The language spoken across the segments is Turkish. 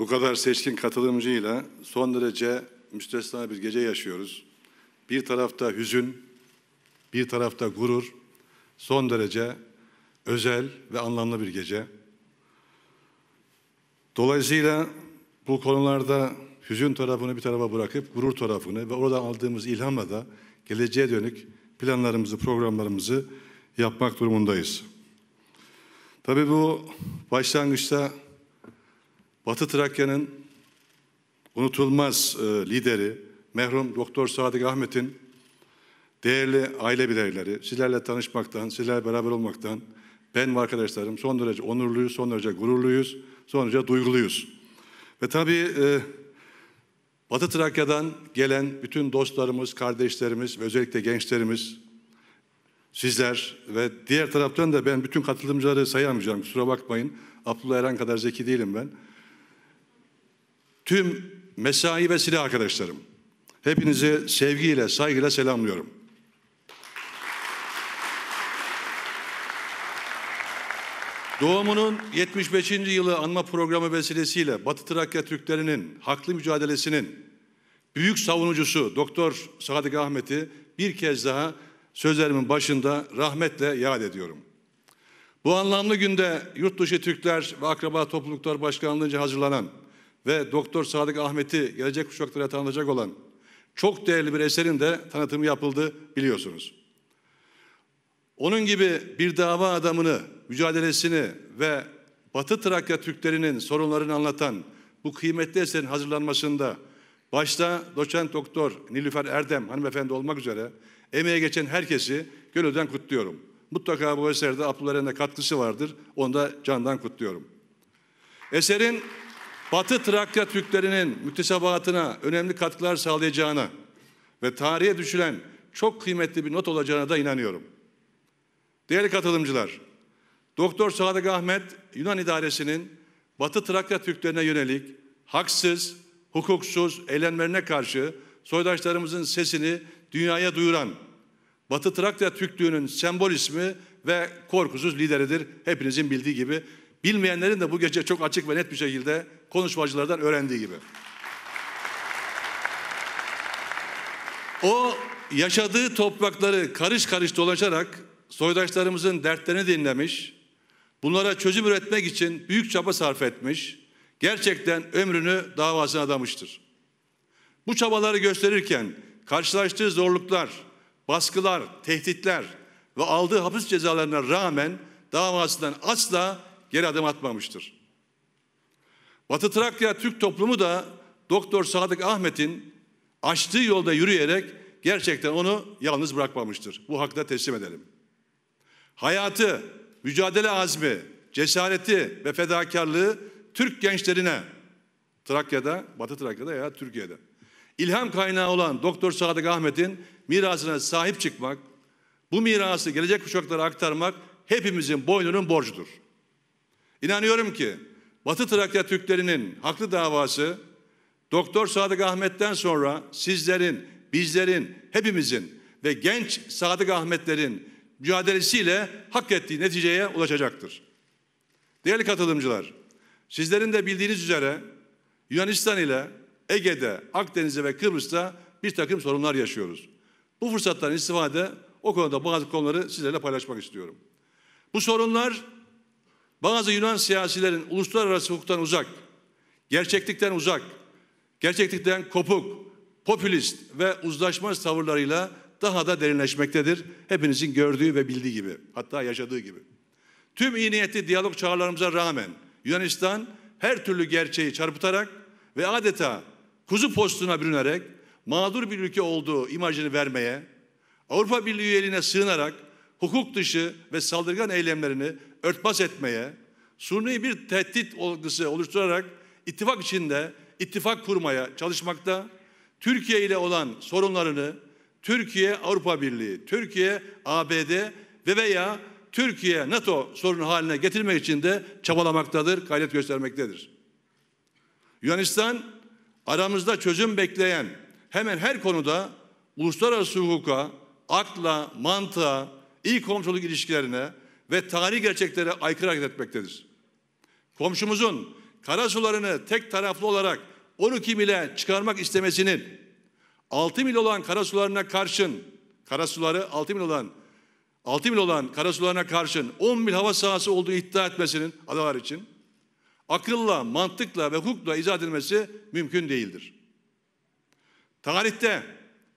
Bu kadar seçkin katılımcıyla son derece müstesna bir gece yaşıyoruz. Bir tarafta hüzün, bir tarafta gurur, son derece özel ve anlamlı bir gece. Dolayısıyla bu konularda hüzün tarafını bir tarafa bırakıp gurur tarafını ve oradan aldığımız ilhamla da geleceğe dönük planlarımızı, programlarımızı yapmak durumundayız. Tabii bu başlangıçta Batı Trakya'nın unutulmaz e, lideri merhum Doktor Sadık Ahmet'in değerli aile bireyleri, sizlerle tanışmaktan, sizlerle beraber olmaktan ben ve arkadaşlarım son derece onurluyuz, son derece gururluyuz, son derece duyguluyuz. Ve tabii e, Batı Trakya'dan gelen bütün dostlarımız, kardeşlerimiz ve özellikle gençlerimiz, sizler ve diğer taraftan da ben bütün katılımcıları sayamayacağım kusura bakmayın. Abdullah Eren kadar zeki değilim ben tüm mesai ve silah arkadaşlarım. Hepinizi sevgiyle, saygıyla selamlıyorum. Doğumunun 75. yılı anma programı vesilesiyle Batı Trakya Türklerinin haklı mücadelesinin büyük savunucusu Doktor Sadık Ahmet'i bir kez daha sözlerimin başında rahmetle yad ediyorum. Bu anlamlı günde yurt dışı Türkler ve Akraba Topluluklar Başkanlığı'nca hazırlanan ve Doktor Sadık Ahmet'i gelecek kuşaklara tanıtacak olan çok değerli bir eserin de tanıtımı yapıldı biliyorsunuz. Onun gibi bir dava adamını, mücadelesini ve Batı Trakya Türklerinin sorunlarını anlatan bu kıymetli eserin hazırlanmasında başta doçent doktor Nilüfer Erdem hanımefendi olmak üzere emeğe geçen herkesi gönülden kutluyorum. Mutlaka bu eserde Abdülharen'e katkısı vardır. Onu da candan kutluyorum. Eserin Batı Trakya Türklerinin müktesebatına önemli katkılar sağlayacağına ve tarihe düşülen çok kıymetli bir not olacağına da inanıyorum. Değerli katılımcılar, Doktor Sadık Ahmet Yunan İdaresi'nin Batı Trakya Türklerine yönelik haksız, hukuksuz eylemlerine karşı soydaşlarımızın sesini dünyaya duyuran Batı Trakya Türklüğünün sembol ismi ve korkusuz lideridir. Hepinizin bildiği gibi Bilmeyenlerin de bu gece çok açık ve net bir şekilde konuşmacılardan öğrendiği gibi. O yaşadığı toprakları karış karış dolaşarak soydaşlarımızın dertlerini dinlemiş, bunlara çözüm üretmek için büyük çaba sarf etmiş, gerçekten ömrünü davasına adamıştır. Bu çabaları gösterirken karşılaştığı zorluklar, baskılar, tehditler ve aldığı hapis cezalarına rağmen davasından asla geri adım atmamıştır. Batı Trakya Türk toplumu da Doktor Sadık Ahmet'in açtığı yolda yürüyerek gerçekten onu yalnız bırakmamıştır. Bu hakta teslim edelim. Hayatı, mücadele azmi, cesareti ve fedakarlığı Türk gençlerine Trakya'da, Batı Trakya'da ya Türkiye'de ilham kaynağı olan Doktor Sadık Ahmet'in mirasına sahip çıkmak, bu mirası gelecek kuşaklara aktarmak hepimizin boynunun borcudur. İnanıyorum ki Batı Trakya Türklerinin haklı davası Doktor Sadık Ahmet'ten sonra sizlerin, bizlerin, hepimizin ve genç Sadık Ahmetlerin mücadelesiyle hak ettiği neticeye ulaşacaktır. Değerli katılımcılar, sizlerin de bildiğiniz üzere Yunanistan ile Ege'de, Akdeniz'de ve Kıbrıs'ta bir takım sorunlar yaşıyoruz. Bu fırsattan istifade o konuda bazı konuları sizlerle paylaşmak istiyorum. Bu sorunlar bazı Yunan siyasilerin uluslararası hukuktan uzak, gerçeklikten uzak, gerçeklikten kopuk, popülist ve uzlaşmaz tavırlarıyla daha da derinleşmektedir. Hepinizin gördüğü ve bildiği gibi, hatta yaşadığı gibi. Tüm iyi niyetli diyalog çağrılarımıza rağmen Yunanistan her türlü gerçeği çarpıtarak ve adeta kuzu postuna bürünerek mağdur bir ülke olduğu imajını vermeye, Avrupa Birliği üyeliğine sığınarak hukuk dışı ve saldırgan eylemlerini örtbas etmeye, suni bir tehdit olgusu oluşturarak ittifak içinde ittifak kurmaya çalışmakta, Türkiye ile olan sorunlarını Türkiye Avrupa Birliği, Türkiye ABD ve veya Türkiye NATO sorunu haline getirmek için de çabalamaktadır, gayret göstermektedir. Yunanistan aramızda çözüm bekleyen hemen her konuda uluslararası hukuka, akla, mantığa, iyi komşuluk ilişkilerine, ve tarihi gerçeklere aykırı hareket etmektedir. Komşumuzun karasularını tek taraflı olarak 12 mile çıkarmak istemesinin 6 mil olan karasularına karşın karasuları 6 mil olan 6 mil olan karasularına karşın 10 mil hava sahası olduğu iddia etmesinin adalar için akılla, mantıkla ve hukukla izah edilmesi mümkün değildir. Tarihte,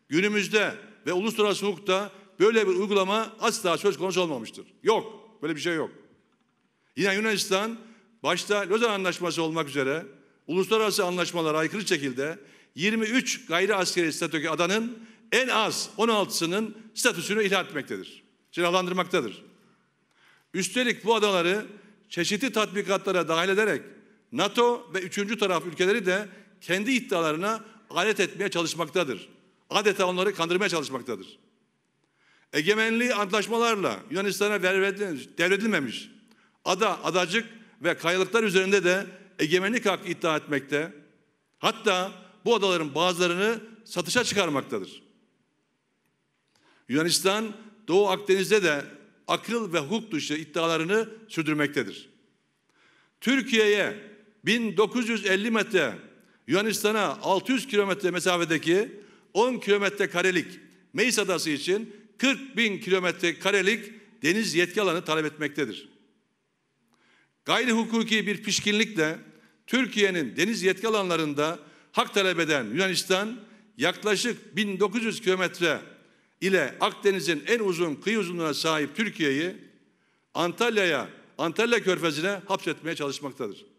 günümüzde ve uluslararası hukukta böyle bir uygulama asla söz konusu olmamıştır. Yok. Böyle bir şey yok. Yine Yunanistan başta Lozan Anlaşması olmak üzere uluslararası anlaşmalara aykırı şekilde 23 gayri askeri statüdeki adanın en az 16'sının statüsünü ihlal etmektedir. Silahlandırmaktadır. Üstelik bu adaları çeşitli tatbikatlara dahil ederek NATO ve üçüncü taraf ülkeleri de kendi iddialarına alet etmeye çalışmaktadır. Adeta onları kandırmaya çalışmaktadır egemenliği antlaşmalarla Yunanistan'a devredilmemiş ada, adacık ve kayalıklar üzerinde de egemenlik hakkı iddia etmekte. Hatta bu adaların bazılarını satışa çıkarmaktadır. Yunanistan Doğu Akdeniz'de de akıl ve hukuk dışı iddialarını sürdürmektedir. Türkiye'ye 1950 metre, Yunanistan'a 600 kilometre mesafedeki 10 kilometre karelik Meis Adası için 40 bin kilometre karelik deniz yetki alanı talep etmektedir. Gayri hukuki bir pişkinlikle Türkiye'nin deniz yetki alanlarında hak talep eden Yunanistan yaklaşık 1900 kilometre ile Akdeniz'in en uzun kıyı uzunluğuna sahip Türkiye'yi Antalya'ya, Antalya Körfezi'ne hapsetmeye çalışmaktadır.